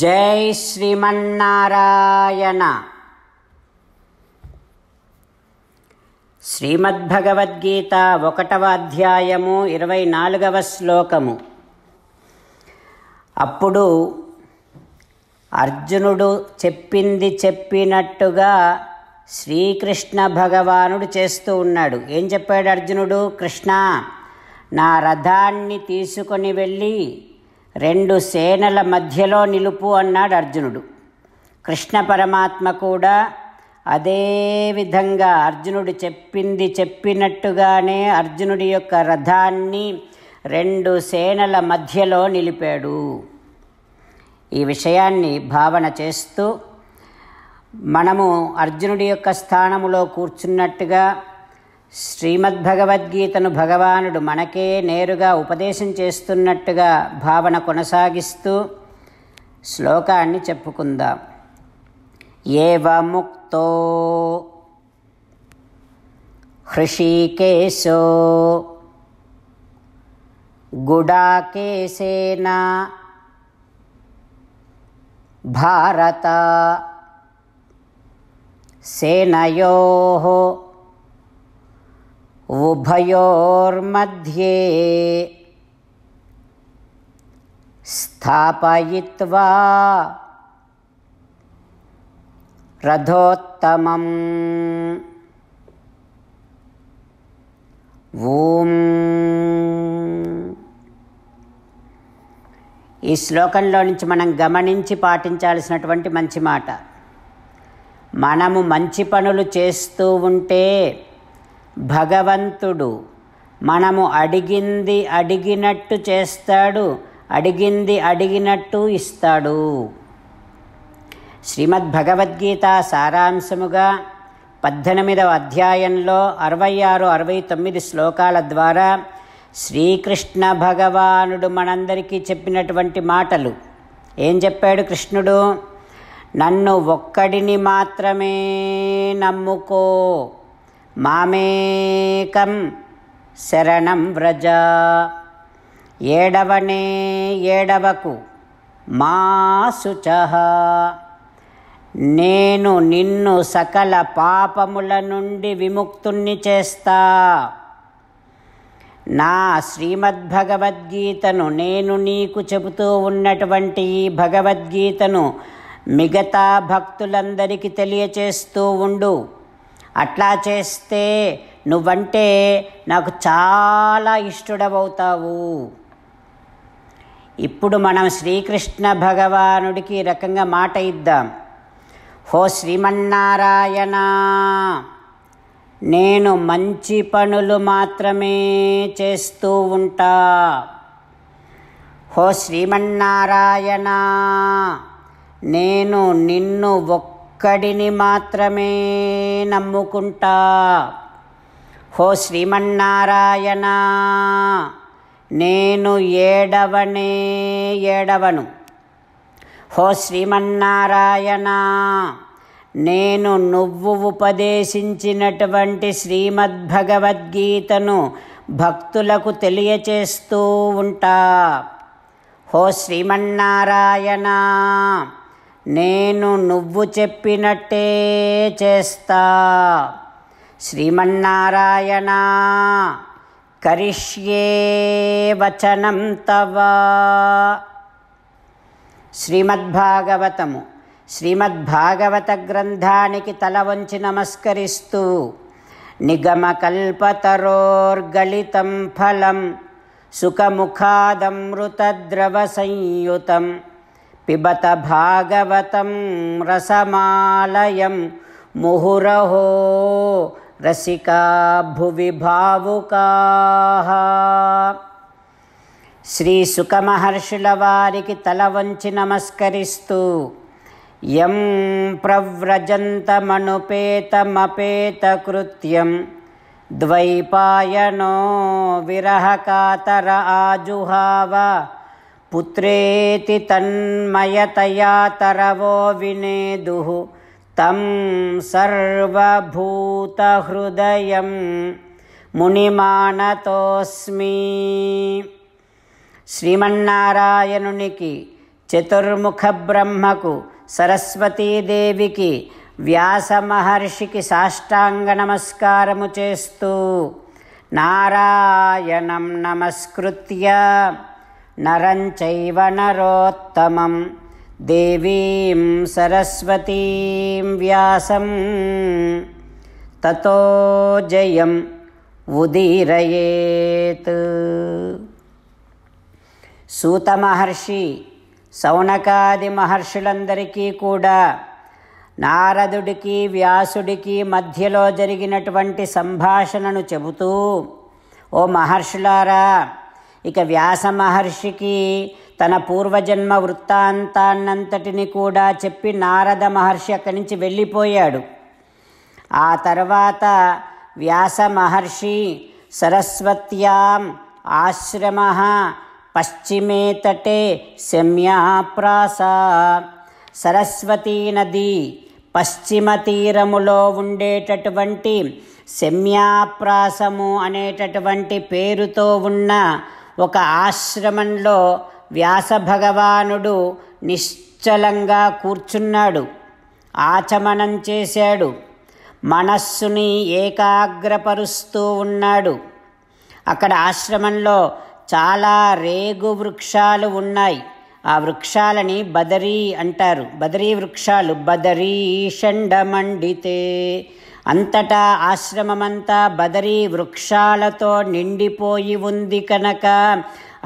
జై శ్రీమన్నారాయణ శ్రీమద్భగవద్గీత ఒకటవ అధ్యాయము ఇరవై నాలుగవ శ్లోకము అప్పుడు అర్జునుడు చెప్పింది చెప్పినట్టుగా శ్రీకృష్ణ భగవానుడు చేస్తూ ఉన్నాడు ఏం చెప్పాడు అర్జునుడు కృష్ణ నా రథాన్ని తీసుకొని వెళ్ళి రెండు సేనల మధ్యలో నిలుపు అన్నాడు అర్జునుడు కృష్ణ పరమాత్మ కూడా అదే విధంగా అర్జునుడు చెప్పింది చెప్పినట్టుగానే అర్జునుడి యొక్క రథాన్ని రెండు సేనల మధ్యలో నిలిపాడు ఈ విషయాన్ని భావన చేస్తూ మనము అర్జునుడి యొక్క స్థానములో కూర్చున్నట్టుగా శ్రీమద్భగవద్గీతను భగవానుడు మనకే నేరుగా ఉపదేశం చేస్తున్నట్టుగా భావన కొనసాగిస్తూ శ్లోకాన్ని చెప్పుకుందాం ఏవముక్తో హృషీకేశో గుడాకేశేన భారత సేనయో ఉభయోర్మధ్యే స్థాపయిత్వా రథోత్తమం ఓం ఈ శ్లోకంలో నుంచి మనం గమనించి పాటించాల్సినటువంటి మంచి మాట మనము మంచి పనులు చేస్తూ ఉంటే భగవంతుడు మనము అడిగింది అడిగినట్టు చేస్తాడు అడిగింది అడిగినట్టు ఇస్తాడు శ్రీమద్భగవద్గీత సారాంశముగా పద్దెనిమిదవ అధ్యాయంలో అరవై ఆరు అరవై తొమ్మిది శ్లోకాల ద్వారా శ్రీకృష్ణ భగవానుడు మనందరికీ చెప్పినటువంటి మాటలు ఏం చెప్పాడు కృష్ణుడు నన్ను ఒక్కడిని మాత్రమే నమ్ముకో మామేకం శరణం వ్రజ ఏడవనే ఏడవకు మా శుచ నేను నిన్ను సకల పాపముల నుండి విముక్తుణ్ణి చేస్తా నా శ్రీమద్భగవద్గీతను నేను నీకు చెబుతూ ఉన్నటువంటి ఈ భగవద్గీతను మిగతా భక్తులందరికీ తెలియచేస్తూ ఉండు అట్లా చేస్తే నువ్వంటే నాకు చాలా ఇష్టడవవుతావు ఇప్పుడు మనం శ్రీకృష్ణ భగవానుడికి ఈ రకంగా మాట ఇద్దాం హో శ్రీమన్నారాయణ నేను మంచి పనులు మాత్రమే చేస్తూ ఉంటా హో శ్రీమన్నారాయణ నేను నిన్ను ఒక్క ఒక్కడిని మాత్రమే నమ్ముకుంటా హో శ్రీమన్నారాయణ నేను ఏడవనే ఏడవను హో శ్రీమన్నారాయణ నేను నువ్వు ఉపదేశించినటువంటి శ్రీమద్భగవద్గీతను భక్తులకు తెలియచేస్తూ ఉంటా హో శ్రీమన్నారాయణ నేను నువ్వు చెప్పినట్టే చేస్తా శ్రీమన్నారాయణ కరిష్యే వచనం తవ శ్రీమద్భాగవతము శ్రీమద్భాగవత గ్రంథానికి తల వంచి నమస్కరిస్తూ నిగమకల్పతరోర్గళితం ఫలం సుఖముఖాదమృతద్రవ సంయుతం పిబత భాగవతం రసమాలయం ముహురహో రసికా భువి భావుకా శ్రీ సుఖమహర్షుల వారికి తల వంచి నమస్కరిస్తూ ఎం ప్రవ్రజంతమనుపేతమపేతకృత్యం ద్వైపాయనో విరహకాతర ఆజుహావ పుత్రేతి తన్మయతయా తరవో వినేదు తం సర్వభూతహృదయం మునిమానతోస్మి శ్రీమన్నారాయణునికి చతుర్ముఖ బ్రహ్మకు సరస్వతీదేవికి వ్యాసమహర్షికి సాష్టాంగ నమస్కారము చేస్తూ నారాయణం నమస్కృత్య नरञ्चैव దీం సరస్వతీ వ్యాసం व्यासं ఉదీరేత్ जयम् సూత మహర్షి సౌనకాది మహర్షులందరికీ కూడా నారదుడికి వ్యాసుడికి మధ్యలో జరిగినటువంటి సంభాషణను చెబుతూ ఓ మహర్షులారా ఇక వ్యాస మహర్షికి తన పూర్వజన్మ వృత్తాంతాన్నంతటిని కూడా చెప్పి నారద మహర్షి అక్కడి నుంచి వెళ్ళిపోయాడు ఆ తర్వాత వ్యాస మహర్షి సరస్వత్యాం ఆశ్రమ పశ్చిమే తటే శమ్యాప్రాస సరస్వతీ నది పశ్చిమ తీరములో ఉండేటటువంటి శమ్యాప్రాసము అనేటటువంటి పేరుతో ఉన్న ఒక ఆశ్రమంలో వ్యాస భగవానుడు నిశ్చలంగా కూర్చున్నాడు ఆచమనం చేశాడు మనస్సుని ఏకాగ్రపరుస్తూ ఉన్నాడు అక్కడ ఆశ్రమంలో చాలా రేగు వృక్షాలు ఉన్నాయి ఆ వృక్షాలని బదరీ అంటారు బదరీ వృక్షాలు బదరీ షండమండితే అంతటా ఆశ్రమమంతా బదరీ వృక్షాలతో నిండిపోయి ఉంది కనుక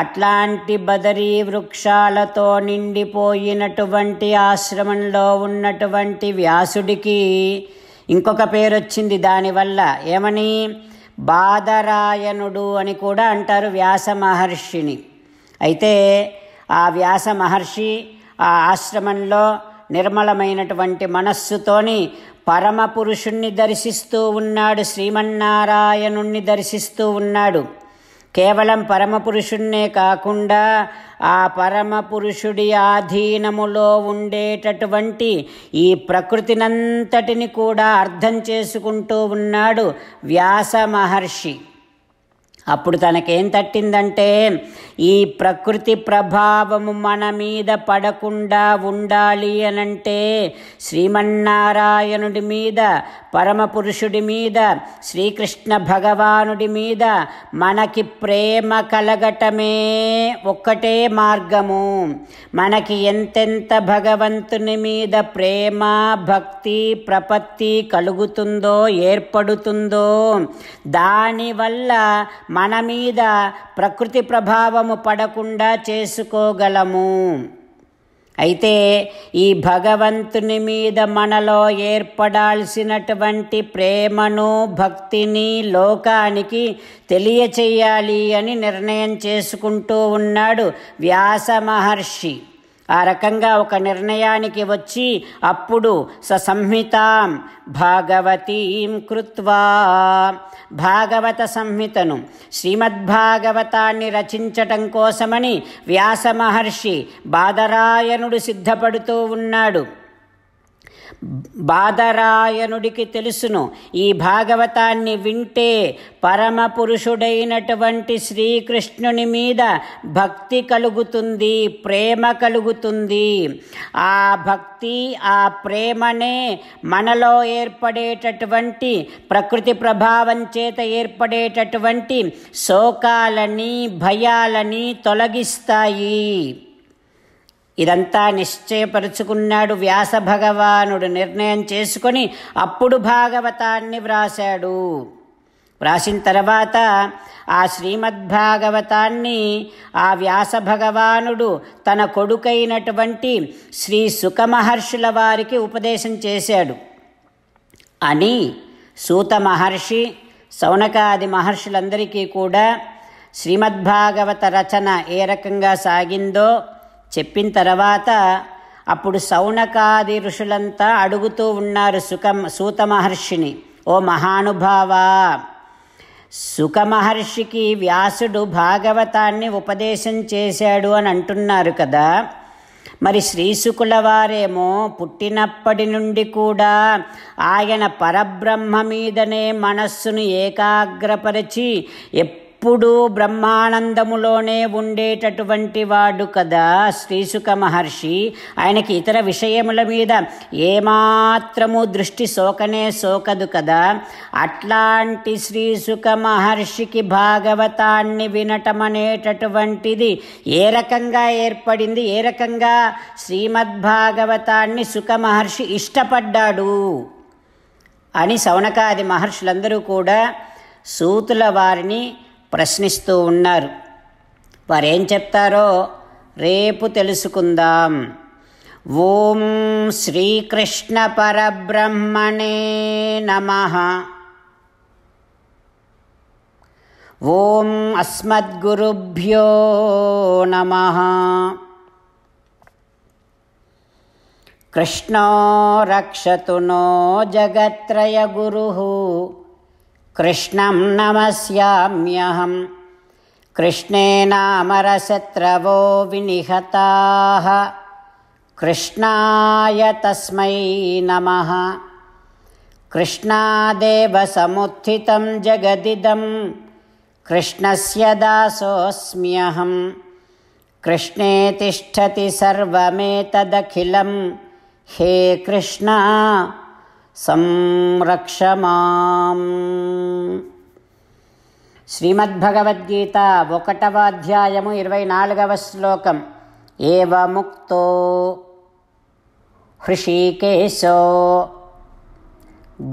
అట్లాంటి బదరీ వృక్షాలతో నిండిపోయినటువంటి ఆశ్రమంలో ఉన్నటువంటి వ్యాసుడికి ఇంకొక పేరు వచ్చింది దానివల్ల ఏమని బాదరాయణుడు అని కూడా అంటారు వ్యాస మహర్షిని అయితే ఆ వ్యాస మహర్షి ఆ ఆశ్రమంలో నిర్మలమైనటువంటి మనస్సుతోని పరమపురుషుణ్ణి దర్శిస్తూ ఉన్నాడు శ్రీమన్నారాయణుణ్ణి దర్శిస్తూ ఉన్నాడు కేవలం పరమపురుషుణ్ణే కాకుండా ఆ పరమపురుషుడి ఆధీనములో ఉండేటటువంటి ఈ ప్రకృతినంతటిని కూడా అర్థం చేసుకుంటూ ఉన్నాడు వ్యాస మహర్షి అప్పుడు తనకేం తట్టిందంటే ఈ ప్రకృతి ప్రభావము మన మీద పడకుండా ఉండాలి అనంటే శ్రీమన్నారాయణుడి మీద పరమపురుషుడి మీద శ్రీకృష్ణ భగవానుడి మీద మనకి ప్రేమ కలగటమే ఒక్కటే మార్గము మనకి ఎంతెంత భగవంతుని మీద ప్రేమ భక్తి ప్రపత్తి కలుగుతుందో ఏర్పడుతుందో దానివల్ల మన మీద ప్రకృతి ప్రభావము పడకుండా చేసుకోగలము అయితే ఈ భగవంతుని మీద మనలో ఏర్పడాల్సినటువంటి ప్రేమను భక్తిని లోకానికి తెలియచేయాలి అని నిర్ణయం చేసుకుంటూ ఉన్నాడు వ్యాస మహర్షి ఆ రకంగా ఒక నిర్ణయానికి వచ్చి అప్పుడు సంహితాం భాగవతీం కృత్వా భాగవత సంహితను శ్రీమద్భాగవతాన్ని రచించటం కోసమని వ్యాస మహర్షి బాదరాయణుడు సిద్ధపడుతూ ఉన్నాడు బాదరాయణుడికి తెలుసును ఈ భాగవతాన్ని వింటే పరమపురుషుడైనటువంటి శ్రీకృష్ణుని మీద భక్తి కలుగుతుంది ప్రేమ కలుగుతుంది ఆ భక్తి ఆ ప్రేమనే మనలో ఏర్పడేటటువంటి ప్రకృతి ప్రభావం చేత ఏర్పడేటటువంటి శోకాలని భయాలని తొలగిస్తాయి ఇదంతా నిశ్చయపరుచుకున్నాడు వ్యాస భగవానుడు నిర్ణయం చేసుకొని అప్పుడు భాగవతాన్ని వ్రాశాడు వ్రాసిన తర్వాత ఆ శ్రీమద్భాగవతాన్ని ఆ వ్యాస భగవానుడు తన కొడుకైనటువంటి శ్రీ సుఖమహర్షుల వారికి ఉపదేశం చేశాడు అని సూత మహర్షి సౌనకాది మహర్షులందరికీ కూడా శ్రీమద్భాగవత రచన ఏ రకంగా సాగిందో చెప్పిన తర్వాత అప్పుడు సౌనకాది ఋషులంతా అడుగుతూ ఉన్నారు సుఖ సూత మహర్షిని ఓ మహానుభావా సుఖ మహర్షికి వ్యాసుడు భాగవతాన్ని ఉపదేశం చేశాడు అని అంటున్నారు కదా మరి శ్రీశుకుల వారేమో పుట్టినప్పటి నుండి కూడా ఆయన పరబ్రహ్మ మీదనే మనస్సును ఏకాగ్రపరిచి ఎప్పుడు ఎప్పుడూ బ్రహ్మానందములోనే ఉండేటటువంటి వాడు కదా శ్రీసుక మహర్షి ఆయనకి ఇతర విషయముల మీద ఏమాత్రము దృష్టి సోకనే సోకదు కదా అట్లాంటి శ్రీసుక మహర్షికి భాగవతాన్ని వినటం అనేటటువంటిది ఏ రకంగా ఏర్పడింది ఏ రకంగా శ్రీమద్భాగవతాన్ని సుఖ మహర్షి ఇష్టపడ్డాడు అని సౌనకాది మహర్షులందరూ కూడా సూతుల వారిని ప్రశ్నిస్తూ ఉన్నారు వారేం చెప్తారో రేపు తెలుసుకుందాం ఓం శ్రీకృష్ణ పరబ్రహ్మణే నమ ఓం అస్మద్గురుభ్యో నమ కృష్ణో రక్షతునో జగత్రయ గురు कृष्णं नमस्याम्यहं कृष्णेनामरशत्रवो विनिहताः कृष्णाय तस्मै नमः कृष्णादेवसमुत्थितं जगदिदं कृष्णस्य दासोऽस्म्यहं कृष्णे तिष्ठति सर्वमेतदखिलं हे कृष्णा संरक्ष माम् श्रीमद्भगवद्गीता वोकटवाध्यायमु श्लोकम् एवमुक्तो हृषीकेशो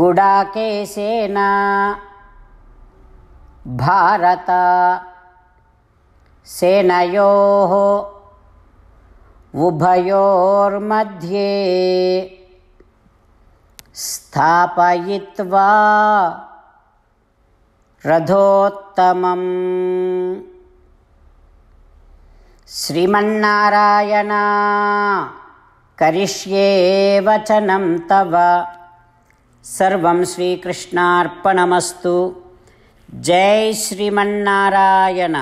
गुडाकेशेन भारत सेनयोः उभयोर्मध्ये स्थापयित्वा रथोत्तमम् श्रीमन्नारायण वचनं तव सर्वं श्रीकृष्णार्पणमस्तु जय श्रीमन्नारायण